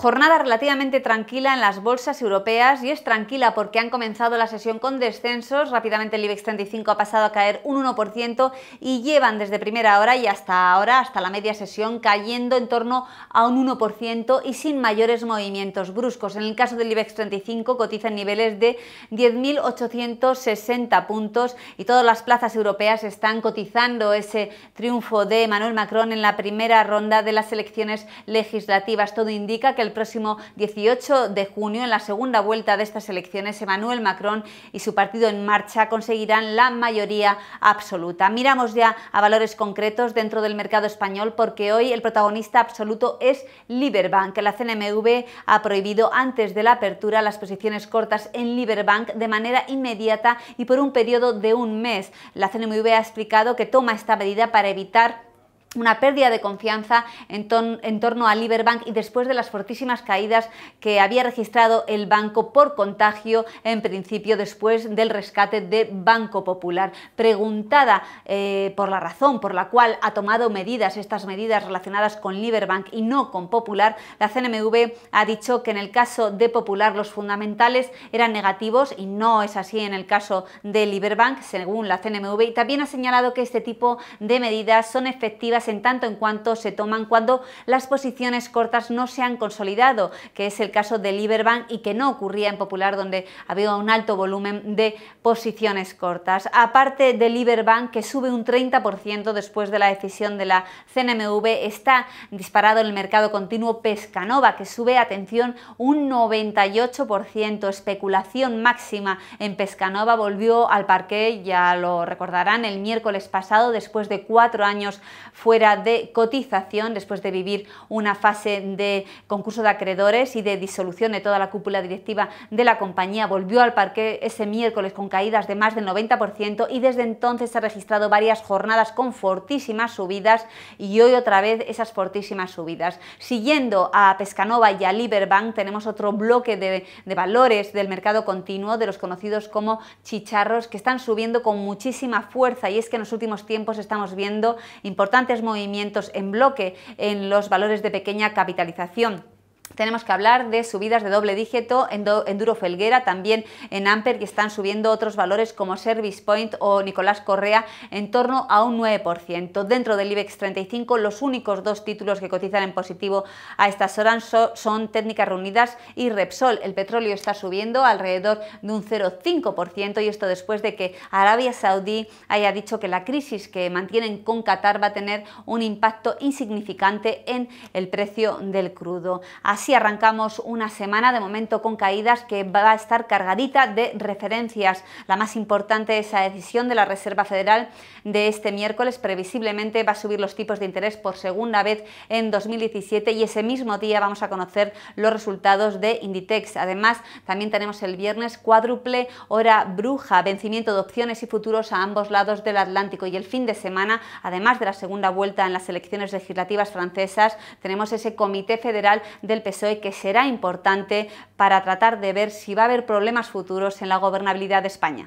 Jornada relativamente tranquila en las bolsas europeas y es tranquila porque han comenzado la sesión con descensos. Rápidamente el IBEX 35 ha pasado a caer un 1% y llevan desde primera hora y hasta ahora, hasta la media sesión, cayendo en torno a un 1% y sin mayores movimientos bruscos. En el caso del IBEX 35 cotiza en niveles de 10.860 puntos y todas las plazas europeas están cotizando ese triunfo de Emmanuel Macron en la primera ronda de las elecciones legislativas. Todo indica que el el próximo 18 de junio. En la segunda vuelta de estas elecciones, Emmanuel Macron y su partido En Marcha conseguirán la mayoría absoluta. Miramos ya a valores concretos dentro del mercado español porque hoy el protagonista absoluto es Liberbank. La CNMV ha prohibido antes de la apertura las posiciones cortas en Liberbank de manera inmediata y por un periodo de un mes. La CNMV ha explicado que toma esta medida para evitar una pérdida de confianza en, torno a Liberbank y después de las fortísimas caídas que había registrado el banco por contagio en principio después del rescate de Banco Popular. Preguntada eh, por la razón por la cual ha tomado medidas, estas medidas relacionadas con Liberbank y no con Popular, la CNMV ha dicho que en el caso de Popular los fundamentales eran negativos y no es así en el caso de Liberbank, según la CNMV, y también ha señalado que este tipo de medidas son efectivas en tanto en cuanto se toman cuando las posiciones cortas no se han consolidado, que es el caso de Liberbank y que no ocurría en Popular donde había un alto volumen de posiciones cortas. Aparte de Liberbank que sube un 30% después de la decisión de la CNMV, está disparado en el mercado continuo Pescanova que sube, atención, un 98%, especulación máxima en Pescanova volvió al parque, ya lo recordarán, el miércoles pasado después de cuatro años fuera de cotización después de vivir una fase de concurso de acreedores y de disolución de toda la cúpula directiva de la compañía. Volvió al parque ese miércoles con caídas de más del 90% y desde entonces ha registrado varias jornadas con fortísimas subidas y hoy otra vez esas fortísimas subidas. Siguiendo a Pescanova y a Liberbank tenemos otro bloque de valores del mercado continuo, de los conocidos como chicharros, que están subiendo con muchísima fuerza y es que en los últimos tiempos estamos viendo importantes movimientos en bloque en los valores de pequeña capitalización tenemos que hablar de subidas de doble dígito en, Enduro Duro Felguera, también en Amper, que están subiendo otros valores como Service Point o Nicolás Correa en torno a un 9%. Dentro del IBEX 35, los únicos dos títulos que cotizan en positivo a estas horas son, Técnicas Reunidas y Repsol. El petróleo está subiendo alrededor de un 0,5% y esto después de que Arabia Saudí haya dicho que la crisis que mantienen con Qatar va a tener un impacto insignificante en el precio del crudo. Así arrancamos una semana de momento con caídas que va a estar cargadita de referencias. La más importante es la decisión de la Reserva Federal de este miércoles. Previsiblemente va a subir los tipos de interés por segunda vez en 2017 y ese mismo día vamos a conocer los resultados de Inditex. Además, también tenemos el viernes cuádruple hora bruja, vencimiento de opciones y futuros a ambos lados del Atlántico y el fin de semana, además de la segunda vuelta en las elecciones legislativas francesas, tenemos ese Comité Federal del PSOE que será importante para tratar de ver si va a haber problemas futuros en la gobernabilidad de España.